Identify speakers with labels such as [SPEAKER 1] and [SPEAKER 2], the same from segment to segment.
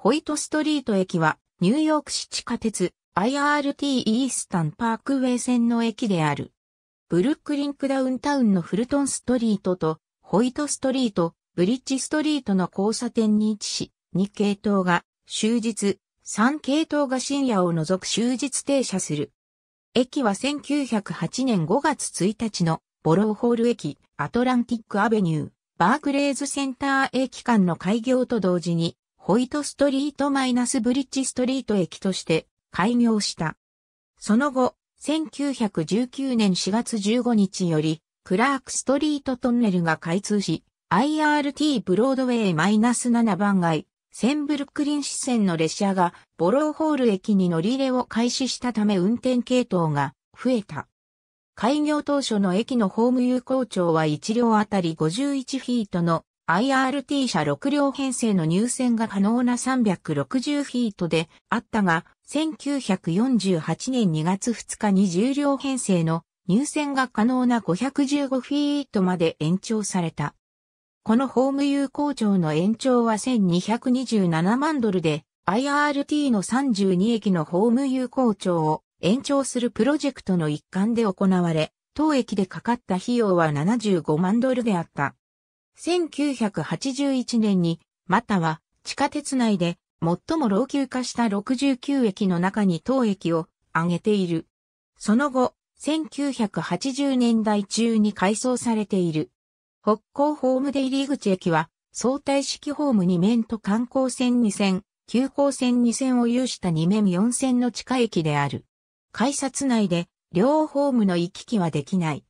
[SPEAKER 1] ホイトストリート駅は、ニューヨーク市地下鉄 IRT イースタンパークウェイ線の駅である。ブルックリンクダウンタウンのフルトンストリートとホイトストリート、ブリッジストリートの交差点に位置し、2系統が終日、3系統が深夜を除く終日停車する。駅は1908年5月1日のボローホール駅、アトランティックアベニュー、バークレーズセンター駅間の開業と同時にホイトストリートマイナスブリッジストリート駅として開業した。その後、1919年4月15日より、クラークストリートトンネルが開通し、IRT ブロードウェイマイナス -7 番街、センブルクリン支線の列車がボローホール駅に乗り入れを開始したため運転系統が増えた。開業当初の駅のホーム有効長は1両あたり51フィートの IRT 車6両編成の入線が可能な360フィートであったが、1948年2月2日に10両編成の入線が可能な515フィートまで延長された。このホーム有効庁の延長は1227万ドルで、IRT の32駅のホーム有効庁を延長するプロジェクトの一環で行われ、当駅でかかった費用は75万ドルであった。1981年に、または地下鉄内で最も老朽化した69駅の中に当駅を挙げている。その後、1980年代中に改装されている。北港ホーム出入り口駅は、相対式ホーム2面と観光線2線、急行線2線を有した2面4線の地下駅である。改札内で、両ホームの行き来はできない。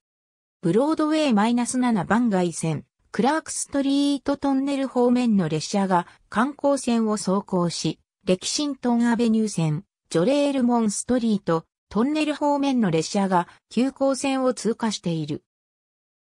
[SPEAKER 1] ブロードウェイ -7 番外線、クラークストリートトンネル方面の列車が観光線を走行し、レキシントンアベニュー線、ジョレールモンストリート、トンネル方面の列車が急行線を通過している。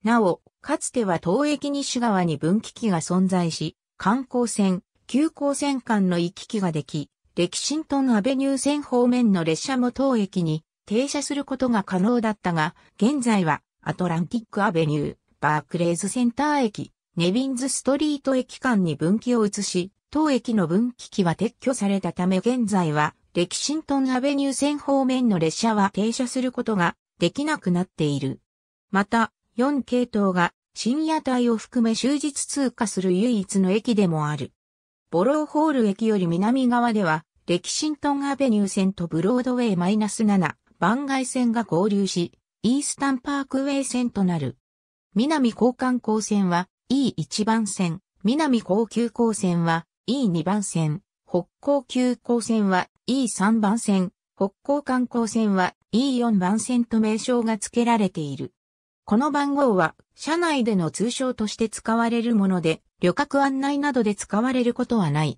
[SPEAKER 1] なお、かつては東駅西側に分岐器が存在し、観光線、急行線間の行き来ができ、レキシントンアベニュー線方面の列車も東駅に停車することが可能だったが、現在はアトランティックアベニュー、バークレーズセンター駅、ネビンズストリート駅間に分岐を移し、当駅の分岐機は撤去されたため現在は、レキシントンアベニュー線方面の列車は停車することができなくなっている。また、4系統が深夜帯を含め終日通過する唯一の駅でもある。ボローホール駅より南側では、レキシントンアベニュー線とブロードウェイ -7 番外線が合流し、イースタンパークウェイ線となる。南高観光線は E1 番線、南高級光線は E2 番線、北高級光線は E3 番線、北高観光線は E4 番線と名称が付けられている。この番号は車内での通称として使われるもので、旅客案内などで使われることはない。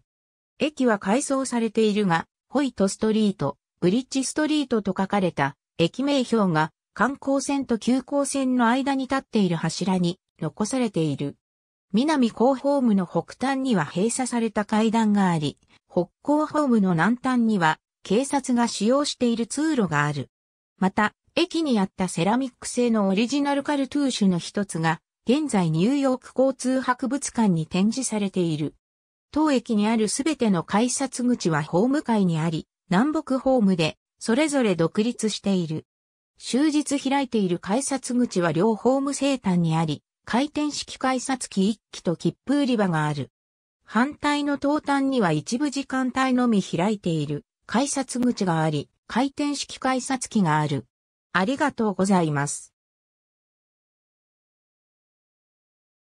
[SPEAKER 1] 駅は改装されているが、ホイトストリート、ブリッジストリートと書かれた駅名標が観光船と急行線の間に立っている柱に残されている。南港ホームの北端には閉鎖された階段があり、北港ホームの南端には警察が使用している通路がある。また、駅にあったセラミック製のオリジナルカルトゥーシュの一つが、現在ニューヨーク交通博物館に展示されている。当駅にあるすべての改札口はホーム階にあり、南北ホームで、それぞれ独立している。終日開いている改札口は両ホーム生誕にあり、回転式改札機1機と切符売り場がある。反対の東端には一部時間帯のみ開いている改札口があり、回転式改札機がある。ありがとうございます。